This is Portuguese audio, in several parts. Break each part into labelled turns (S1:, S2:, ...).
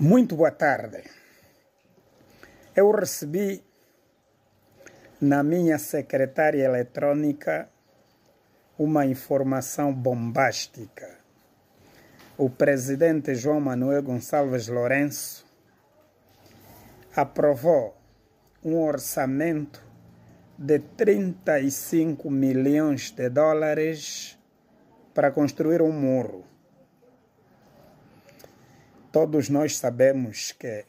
S1: Muito boa tarde. Eu recebi na minha secretária eletrônica uma informação bombástica. O presidente João Manuel Gonçalves Lourenço aprovou um orçamento de 35 milhões de dólares para construir um muro. Todos nós sabemos que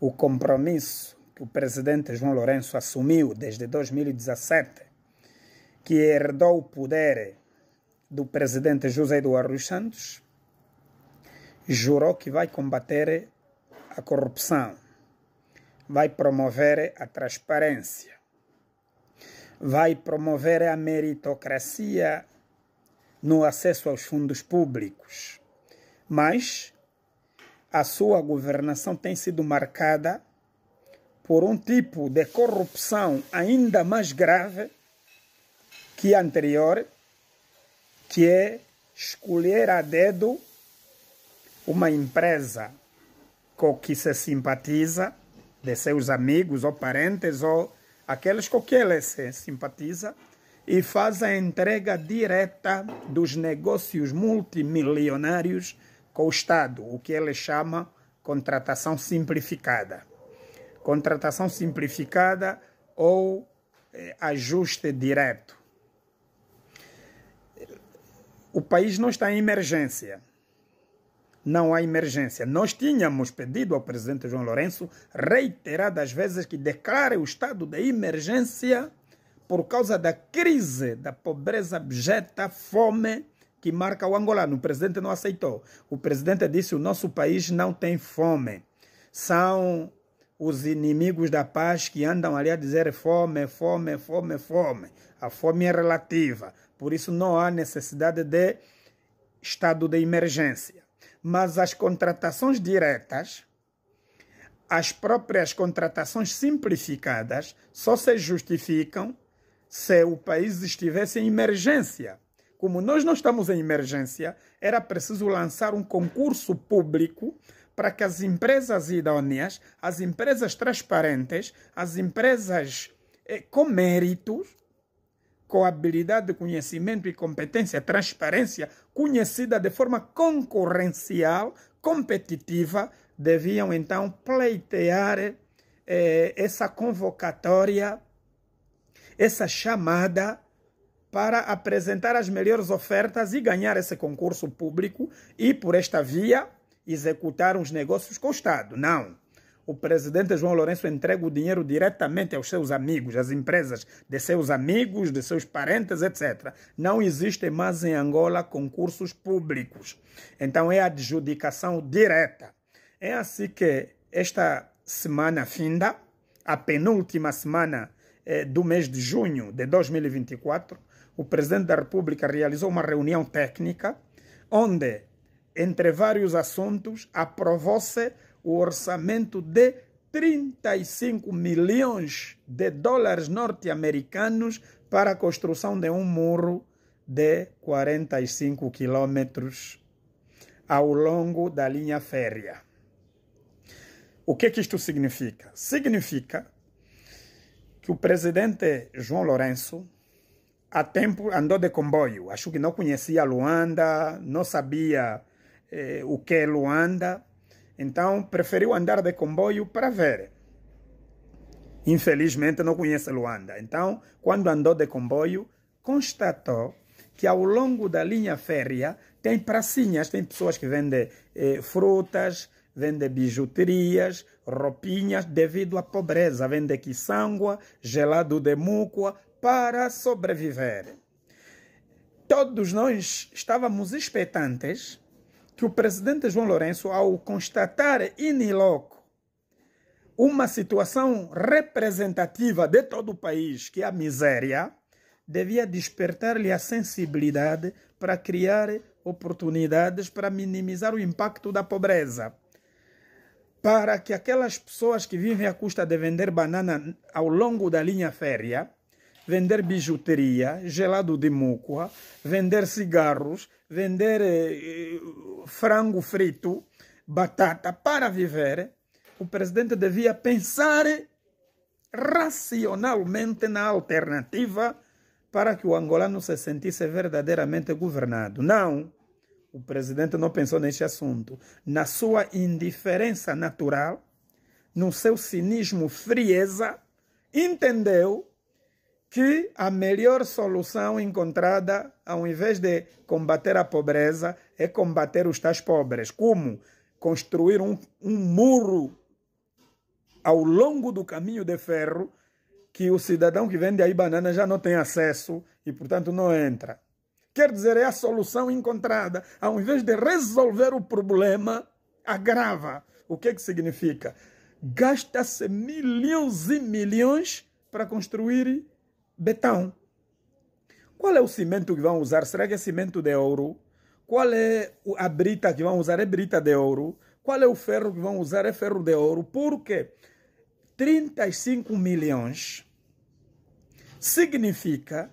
S1: o compromisso que o presidente João Lourenço assumiu desde 2017, que herdou o poder do presidente José Eduardo Santos, jurou que vai combater a corrupção, vai promover a transparência, vai promover a meritocracia no acesso aos fundos públicos. Mas a sua governação tem sido marcada por um tipo de corrupção ainda mais grave que a anterior, que é escolher a dedo uma empresa com que se simpatiza, de seus amigos ou parentes ou aqueles com que ele se simpatiza, e faz a entrega direta dos negócios multimilionários com o Estado, o que ele chama contratação simplificada. Contratação simplificada ou eh, ajuste direto. O país não está em emergência. Não há emergência. Nós tínhamos pedido ao presidente João Lourenço reiteradas vezes que declare o estado de emergência por causa da crise, da pobreza abjeta, fome que marca o angolano. O presidente não aceitou. O presidente disse: o nosso país não tem fome. São os inimigos da paz que andam ali a dizer fome, fome, fome, fome. A fome é relativa. Por isso não há necessidade de estado de emergência. Mas as contratações diretas, as próprias contratações simplificadas, só se justificam se o país estivesse em emergência como nós não estamos em emergência, era preciso lançar um concurso público para que as empresas idôneas, as empresas transparentes, as empresas eh, com méritos, com habilidade, conhecimento e competência, transparência, conhecida de forma concorrencial, competitiva, deviam então pleitear eh, essa convocatória, essa chamada para apresentar as melhores ofertas e ganhar esse concurso público e, por esta via, executar uns negócios com o Estado. Não. O presidente João Lourenço entrega o dinheiro diretamente aos seus amigos, às empresas de seus amigos, de seus parentes, etc. Não existem mais em Angola concursos públicos. Então é adjudicação direta. É assim que esta semana finda, a penúltima semana eh, do mês de junho de 2024, o presidente da República realizou uma reunião técnica onde, entre vários assuntos, aprovou-se o orçamento de 35 milhões de dólares norte-americanos para a construção de um muro de 45 quilômetros ao longo da linha férrea. O que, é que isto significa? Significa que o presidente João Lourenço há tempo andou de comboio. Acho que não conhecia Luanda, não sabia eh, o que é Luanda. Então preferiu andar de comboio para ver. Infelizmente não conhece Luanda. Então, quando andou de comboio, constatou que ao longo da linha férrea tem pracinhas, tem pessoas que vendem eh, frutas, vendem bijuterias, roupinhas devido à pobreza, vendem quiçangua, gelado de mucua, para sobreviver. Todos nós estávamos expectantes que o presidente João Lourenço, ao constatar in loco uma situação representativa de todo o país, que é a miséria, devia despertar-lhe a sensibilidade para criar oportunidades para minimizar o impacto da pobreza. Para que aquelas pessoas que vivem à custa de vender banana ao longo da linha férrea vender bijuteria, gelado de mucoa, vender cigarros, vender eh, eh, frango frito, batata para viver, o presidente devia pensar racionalmente na alternativa para que o angolano se sentisse verdadeiramente governado. Não, o presidente não pensou neste assunto. Na sua indiferença natural, no seu cinismo frieza, entendeu que a melhor solução encontrada, ao invés de combater a pobreza, é combater os tais pobres. Como? Construir um, um muro ao longo do caminho de ferro que o cidadão que vende aí banana já não tem acesso e, portanto, não entra. Quer dizer, é a solução encontrada. Ao invés de resolver o problema, agrava. O que é que significa? Gasta-se milhões e milhões para construir betão. Qual é o cimento que vão usar? Será que é cimento de ouro? Qual é a brita que vão usar? É brita de ouro. Qual é o ferro que vão usar? É ferro de ouro. Por quê? 35 milhões significa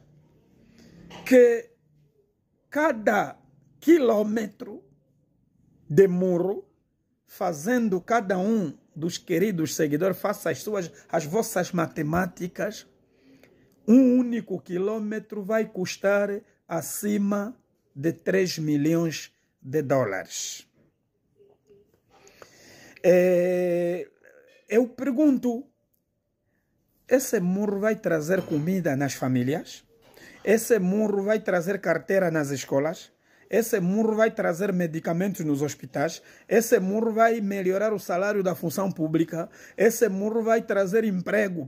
S1: que cada quilômetro de muro, fazendo cada um dos queridos seguidores, faça as suas, as vossas matemáticas, um único quilômetro vai custar acima de 3 milhões de dólares. É, eu pergunto: esse muro vai trazer comida nas famílias? Esse muro vai trazer carteira nas escolas? Esse muro vai trazer medicamentos nos hospitais, esse muro vai melhorar o salário da função pública, esse muro vai trazer emprego